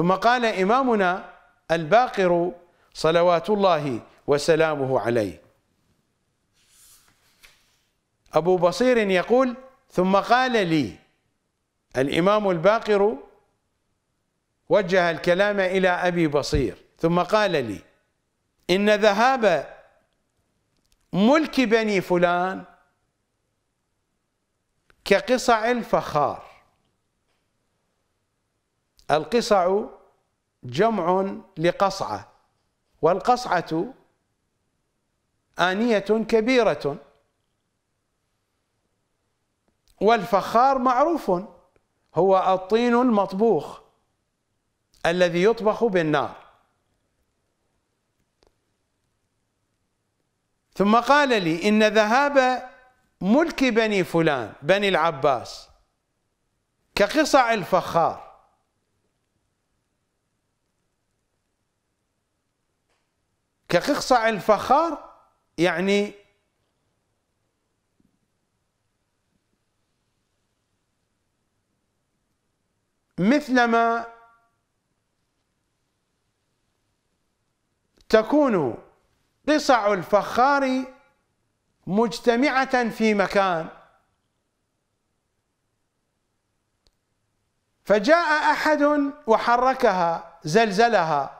ثم قال إمامنا الباقر صلوات الله وسلامه عليه أبو بصير يقول ثم قال لي الإمام الباقر وجه الكلام إلى أبي بصير ثم قال لي إن ذهاب ملك بني فلان كقصع الفخار القصع جمع لقصعة والقصعة آنية كبيرة والفخار معروف هو الطين المطبوخ الذي يطبخ بالنار ثم قال لي إن ذهاب ملك بني فلان بني العباس كقصع الفخار كقصع الفخار يعني مثلما تكون قصع الفخار مجتمعة في مكان فجاء أحد وحركها زلزلها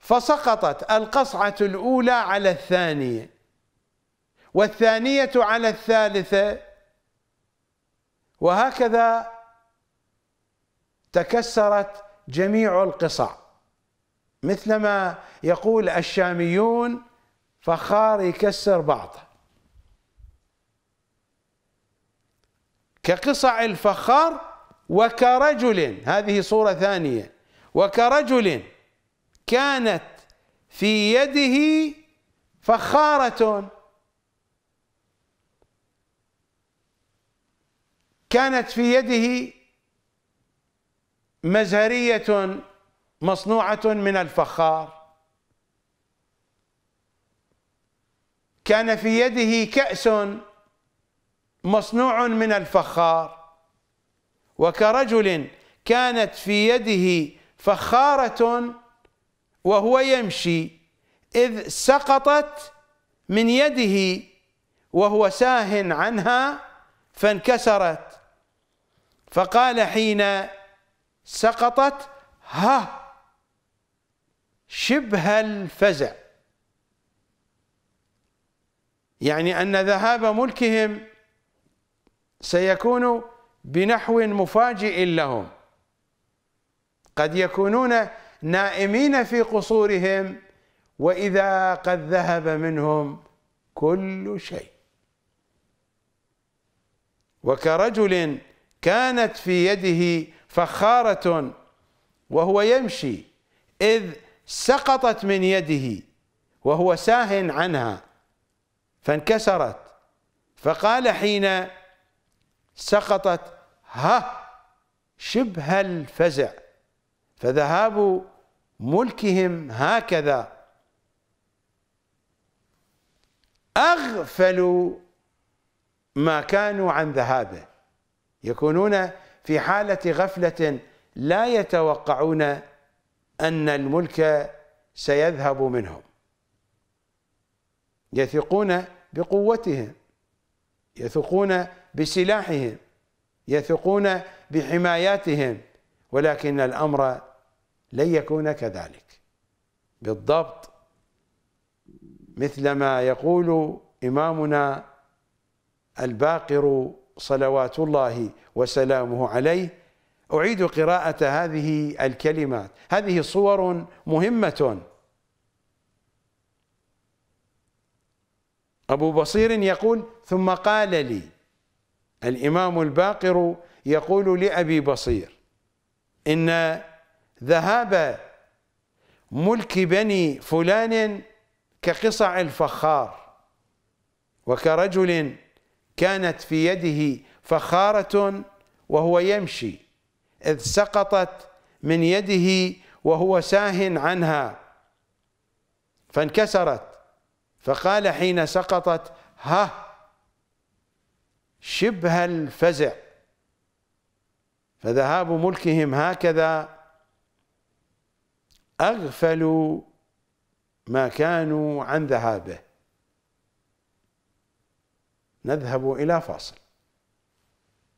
فسقطت القصعة الأولى على الثانية والثانية على الثالثة وهكذا تكسرت جميع القصع مثلما يقول الشاميون فخار يكسر بعضه كقصع الفخار وكرجل هذه صورة ثانية وكرجل كانت في يده فخارة كانت في يده مزهرية مصنوعة من الفخار كان في يده كأس مصنوع من الفخار وكرجل كانت في يده فخارة وهو يمشي إذ سقطت من يده وهو ساه عنها فانكسرت فقال حين سقطت ها شبه الفزع يعني أن ذهاب ملكهم سيكون بنحو مفاجئ لهم قد يكونون نائمين في قصورهم واذا قد ذهب منهم كل شيء وكرجل كانت في يده فخاره وهو يمشي اذ سقطت من يده وهو ساه عنها فانكسرت فقال حين سقطت ها شبه الفزع فذهاب ملكهم هكذا أغفلوا ما كانوا عن ذهابه يكونون في حاله غفله لا يتوقعون ان الملك سيذهب منهم يثقون بقوتهم يثقون بسلاحهم يثقون بحماياتهم ولكن الامر لن يكون كذلك بالضبط مثلما يقول إمامنا الباقر صلوات الله وسلامه عليه أعيد قراءة هذه الكلمات هذه صور مهمة أبو بصير يقول ثم قال لي الإمام الباقر يقول لأبي بصير إن ذهاب ملك بني فلان كقصع الفخار وكرجل كانت في يده فخارة وهو يمشي إذ سقطت من يده وهو ساه عنها فانكسرت فقال حين سقطت ها شبه الفزع فذهاب ملكهم هكذا أغفلوا ما كانوا عن ذهابه نذهب إلى فاصل